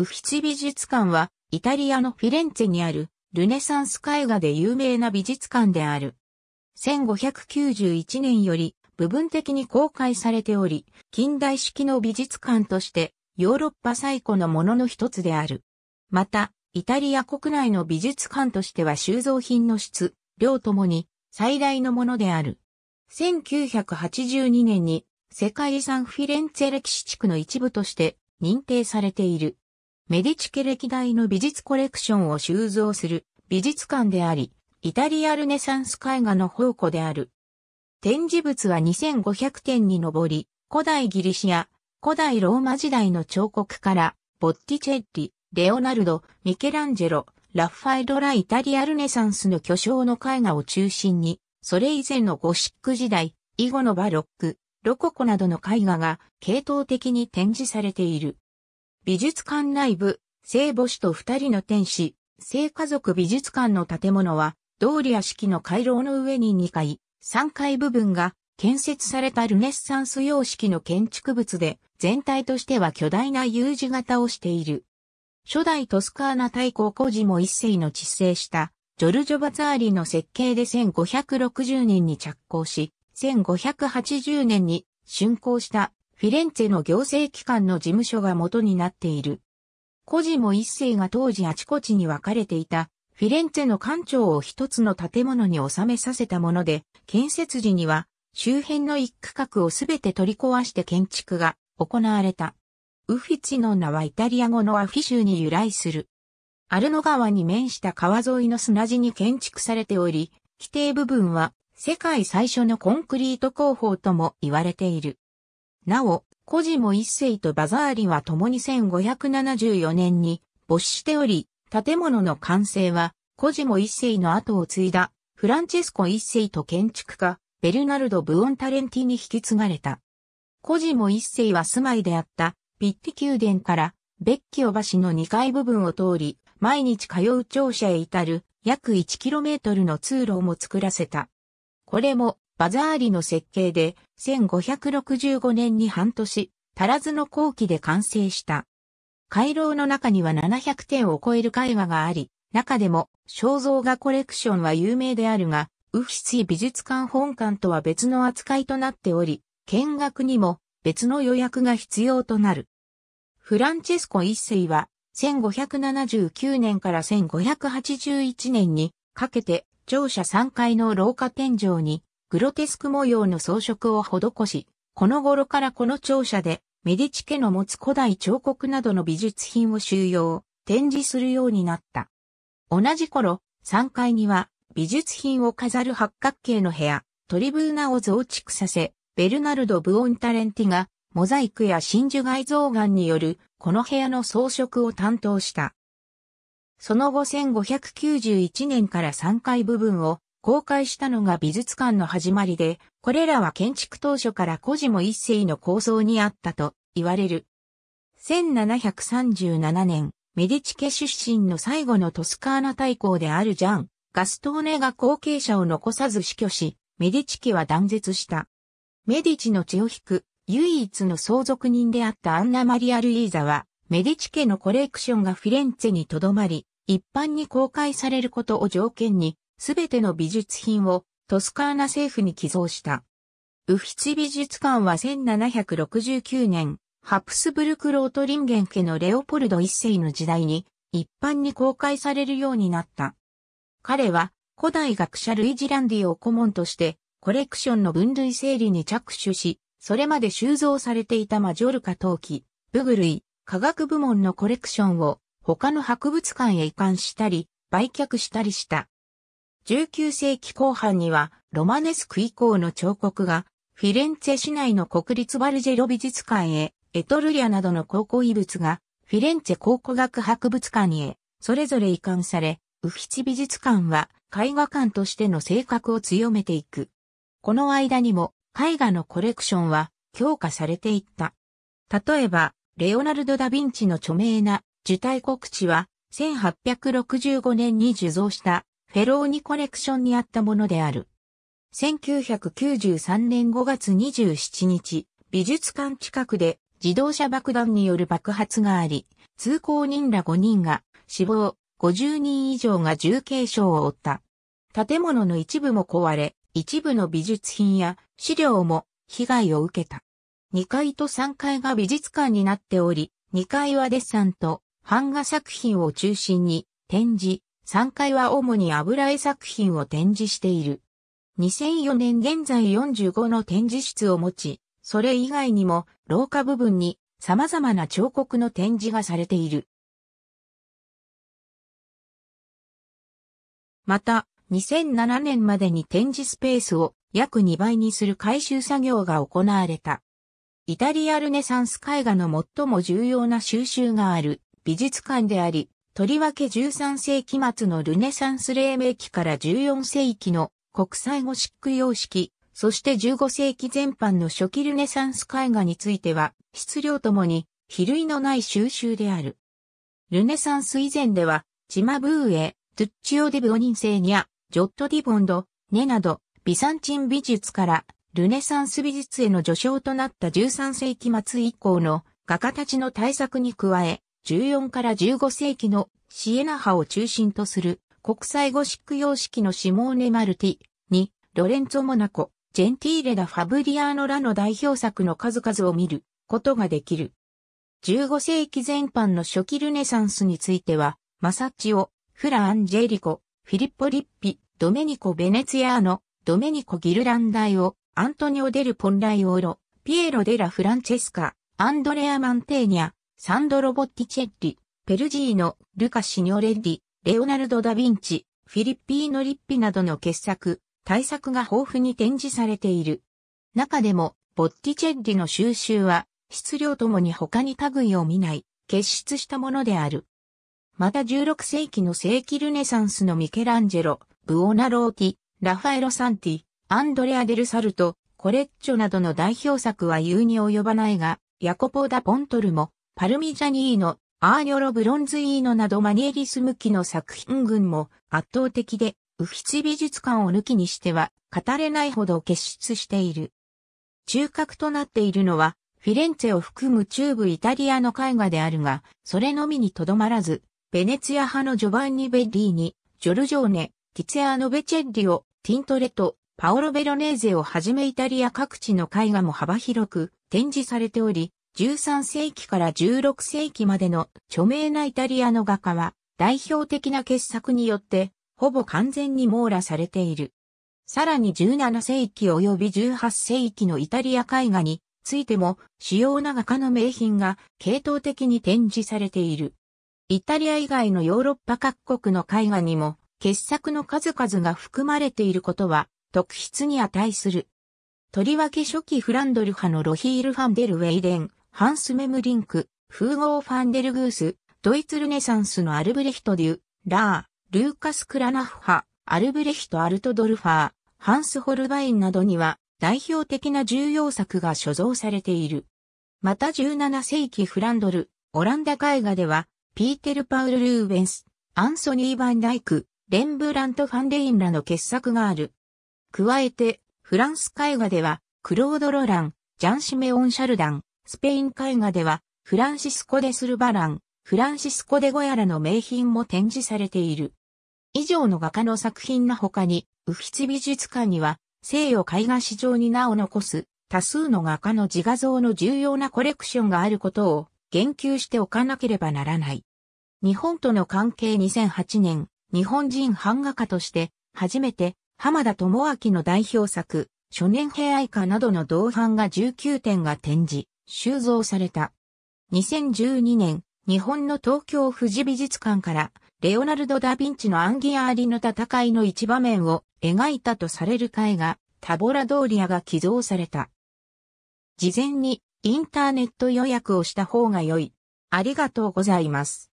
ウフィチ美術館は、イタリアのフィレンツェにある、ルネサンス絵画で有名な美術館である。1591年より、部分的に公開されており、近代式の美術館として、ヨーロッパ最古のものの一つである。また、イタリア国内の美術館としては収蔵品の質、量ともに、最大のものである。1982年に、世界遺産フィレンツェ歴史地区の一部として認定されている。メディチケ歴代の美術コレクションを収蔵する美術館であり、イタリアルネサンス絵画の宝庫である。展示物は2500点に上り、古代ギリシア、古代ローマ時代の彫刻から、ボッティチェッリ、レオナルド、ミケランジェロ、ラッファエドライタリアルネサンスの巨匠の絵画を中心に、それ以前のゴシック時代、イゴのバロック、ロココなどの絵画が系統的に展示されている。美術館内部、聖母子と二人の天使、聖家族美術館の建物は、道理屋式の回廊の上に2階、3階部分が建設されたルネッサンス様式の建築物で、全体としては巨大な U 字型をしている。初代トスカーナ大公コジも一世の実成した、ジョルジョ・バツーリの設計で1560年に着工し、1580年に竣工したフィレンツェの行政機関の事務所が元になっている。個人も一世が当時あちこちに分かれていた、フィレンツェの官庁を一つの建物に収めさせたもので、建設時には周辺の一区画をすべて取り壊して建築が行われた。ウフィチノンナはイタリア語のアフィ州に由来する。アルノ川に面した川沿いの砂地に建築されており、規定部分は世界最初のコンクリート工法とも言われている。なお、コジモ一世とバザーリは共に1574年に没しており、建物の完成は、コジモ一世の後を継いだ、フランチェスコ一世と建築家、ベルナルド・ブオンタレンティに引き継がれた。コジモ一世は住まいであった、ピッティ宮殿から、ベッキオ橋の2階部分を通り、毎日通う庁舎へ至る、約 1km の通路も作らせた。これも、バザーリの設計で、1565年に半年、足らずの後期で完成した。回廊の中には700点を超える絵画があり、中でも肖像画コレクションは有名であるが、ウフィスイ美術館本館とは別の扱いとなっており、見学にも別の予約が必要となる。フランチェスコ一世は、1579年から1581年にかけて、庁舎3階の廊下天井にグロテスク模様の装飾を施し、この頃からこの庁舎で、メディチ家の持つ古代彫刻などの美術品を収容、展示するようになった。同じ頃、3階には、美術品を飾る八角形の部屋、トリブーナを増築させ、ベルナルド・ブオンタレンティが、モザイクや真珠外象眼による、この部屋の装飾を担当した。その後1591年から3階部分を公開したのが美術館の始まりで、これらは建築当初から古事も一世の構想にあったと言われる。1737年、メディチ家出身の最後のトスカーナ大公であるジャン、ガストーネが後継者を残さず死去し、メディチ家は断絶した。メディチの血を引く、唯一の相続人であったアンナ・マリア・ルイーザは、メディチ家のコレクションがフィレンツェに留まり、一般に公開されることを条件に、すべての美術品をトスカーナ政府に寄贈した。ウフィチ美術館は1769年、ハプスブルクロートリンゲン家のレオポルド一世の時代に一般に公開されるようになった。彼は古代学者ルイジランディを顧問としてコレクションの分類整理に着手し、それまで収蔵されていたマジョルカ陶器、ブグ類、科学部門のコレクションを他の博物館へ移管したり、売却したりした。19世紀後半にはロマネスク以降の彫刻がフィレンツェ市内の国立バルジェロ美術館へ、エトルリアなどの考古遺物がフィレンツェ考古学博物館へ、それぞれ移管され、ウフィチ美術館は絵画館としての性格を強めていく。この間にも絵画のコレクションは強化されていった。例えば、レオナルド・ダ・ヴィンチの著名な受胎告知は1865年に受蔵したフェローニコレクションにあったものである。1993年5月27日、美術館近くで自動車爆弾による爆発があり、通行人ら5人が死亡、50人以上が重軽傷を負った。建物の一部も壊れ、一部の美術品や資料も被害を受けた。2階と3階が美術館になっており、2階はデッサンと版画作品を中心に展示、3階は主に油絵作品を展示している。2004年現在45の展示室を持ち、それ以外にも廊下部分に様々な彫刻の展示がされている。また、2007年までに展示スペースを約2倍にする改修作業が行われた。イタリアルネサンス絵画の最も重要な収集がある美術館であり、とりわけ13世紀末のルネサンス黎明期から14世紀の国際ゴシック様式、そして15世紀全般の初期ルネサンス絵画については、質量ともに比類のない収集である。ルネサンス以前では、チマブーエ、トゥッチオ・デブオニンセーニャ、ジョット・ディボンド、ネなど、ビサンチン美術からルネサンス美術への序章となった13世紀末以降の画家たちの対策に加え、14から15世紀のシエナ派を中心とする国際ゴシック様式のシモーネ・マルティに、ロレンツォ・モナコ、ジェンティーレ・ダ・ファブリアーノらの代表作の数々を見ることができる。15世紀全般の初期ルネサンスについては、マサッチオ、フラ・アンジェリコ、フィリッポ・リッピ、ドメニコ・ベネツィアーノ、ドメニコ・ギルランダイオ、アントニオ・デル・ポンライオーロ、ピエロ・デラ・フランチェスカ、アンドレア・マンテーニャ、サンドロ・ボッティチェッリ、ペルジーノ、ルカ・シニョレッリ、レオナルド・ダ・ヴィンチ、フィリッピーノ・リッピなどの傑作、大作が豊富に展示されている。中でも、ボッティチェッリの収集は、質量ともに他に類を見ない、結出したものである。また16世紀の世紀ルネサンスのミケランジェロ、ブオナローティ、ラファエロ・サンティ、アンドレア・デル・サルト、コレッチョなどの代表作は言うに及ばないが、ヤコポー・ダ・ポントルも、パルミジャニーノ、アーニョロ・ブロンズイーノなどマニエリス向きの作品群も圧倒的で、ウフィ美術館を抜きにしては語れないほど結出している。中核となっているのは、フィレンツェを含む中部イタリアの絵画であるが、それのみにとどまらず、ベネツィア派のジョバンニ・ベッリーニ、ジョルジョーネ、ティツェアノ・ベチェッリオ、ティントレト、パオロ・ベロネーゼをはじめイタリア各地の絵画も幅広く展示されており、13世紀から16世紀までの著名なイタリアの画家は代表的な傑作によってほぼ完全に網羅されている。さらに17世紀及び18世紀のイタリア絵画についても主要な画家の名品が系統的に展示されている。イタリア以外のヨーロッパ各国の絵画にも傑作の数々が含まれていることは特筆に値する。とりわけ初期フランドル派のロヒール・ファンデル・ウェイデン、ハンス・メムリンク、フーゴー・ファンデルグース、ドイツルネサンスのアルブレヒト・デュ、ラー、ルーカス・クラナッハ、アルブレヒト・アルトドルファー、ハンス・ホルバインなどには代表的な重要作が所蔵されている。また17世紀フランドル、オランダ絵画では、ピーテル・パウル・ルーベンス、アンソニー・バンダイク、レンブラント・ファンデインらの傑作がある。加えて、フランス絵画では、クロード・ロラン、ジャン・シメオン・シャルダン、スペイン絵画では、フランシスコ・デ・スルバラン、フランシスコ・デ・ゴヤラの名品も展示されている。以上の画家の作品の他に、ウフィツ美術館には、西洋絵画史上に名を残す、多数の画家の自画像の重要なコレクションがあることを言及しておかなければならない。日本との関係2008年、日本人版画家として、初めて浜田智明の代表作、初年平愛家などの同版が19点が展示。収蔵された。2012年、日本の東京富士美術館から、レオナルド・ダ・ヴィンチのアンギアーリの戦いの一場面を描いたとされる絵画、タボラドーリアが寄贈された。事前にインターネット予約をした方が良い。ありがとうございます。